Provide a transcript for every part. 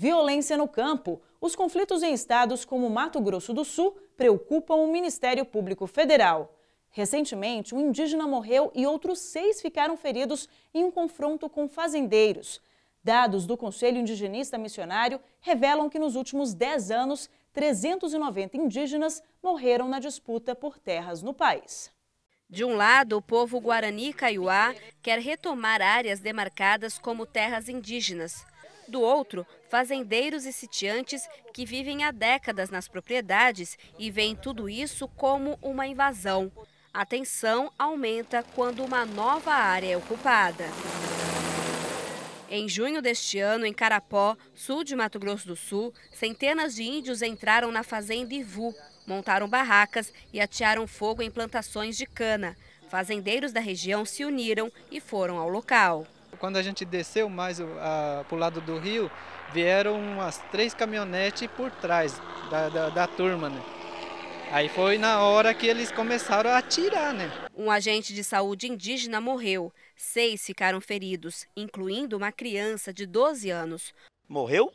Violência no campo. Os conflitos em estados como Mato Grosso do Sul preocupam o Ministério Público Federal. Recentemente, um indígena morreu e outros seis ficaram feridos em um confronto com fazendeiros. Dados do Conselho Indigenista Missionário revelam que nos últimos 10 anos, 390 indígenas morreram na disputa por terras no país. De um lado, o povo Guarani Kaiowá quer retomar áreas demarcadas como terras indígenas. Do outro, fazendeiros e sitiantes que vivem há décadas nas propriedades e veem tudo isso como uma invasão. A tensão aumenta quando uma nova área é ocupada. Em junho deste ano, em Carapó, sul de Mato Grosso do Sul, centenas de índios entraram na fazenda Ivu, montaram barracas e atearam fogo em plantações de cana. Fazendeiros da região se uniram e foram ao local. Quando a gente desceu mais para o lado do rio, vieram umas três caminhonetes por trás da, da, da turma, né? Aí foi na hora que eles começaram a atirar, né? Um agente de saúde indígena morreu. Seis ficaram feridos, incluindo uma criança de 12 anos. Morreu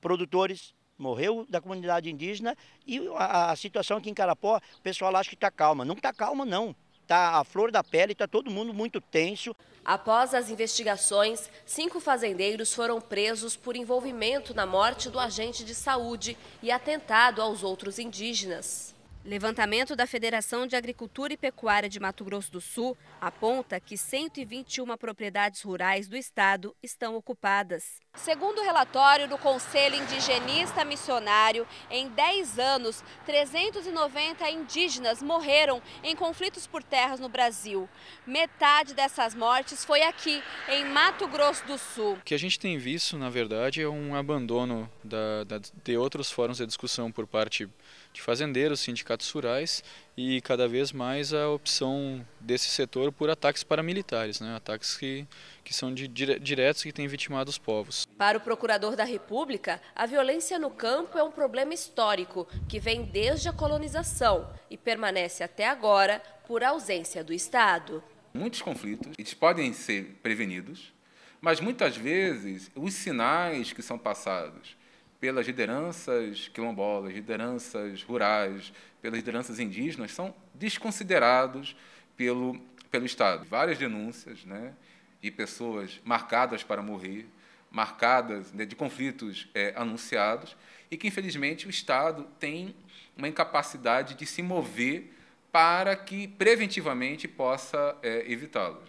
produtores, morreu da comunidade indígena e a, a situação aqui em Carapó, o pessoal acha que está calma. Não está calma, não está a flor da pele, está todo mundo muito tenso. Após as investigações, cinco fazendeiros foram presos por envolvimento na morte do agente de saúde e atentado aos outros indígenas. Levantamento da Federação de Agricultura e Pecuária de Mato Grosso do Sul aponta que 121 propriedades rurais do estado estão ocupadas. Segundo o relatório do Conselho Indigenista Missionário, em 10 anos, 390 indígenas morreram em conflitos por terras no Brasil. Metade dessas mortes foi aqui, em Mato Grosso do Sul. O que a gente tem visto, na verdade, é um abandono da, da, de outros fóruns de discussão por parte de fazendeiros, sindicatos sindicatos rurais e cada vez mais a opção desse setor por ataques paramilitares, né? ataques que, que são de, diretos que têm vitimado os povos. Para o procurador da República, a violência no campo é um problema histórico que vem desde a colonização e permanece até agora por ausência do Estado. Muitos conflitos eles podem ser prevenidos, mas muitas vezes os sinais que são passados pelas lideranças quilombolas, lideranças rurais, pelas lideranças indígenas, são desconsiderados pelo, pelo Estado. Várias denúncias né, de pessoas marcadas para morrer, marcadas né, de conflitos é, anunciados, e que, infelizmente, o Estado tem uma incapacidade de se mover para que preventivamente possa é, evitá-los.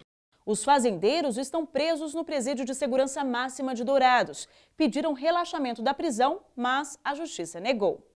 Os fazendeiros estão presos no presídio de segurança máxima de Dourados. Pediram relaxamento da prisão, mas a justiça negou.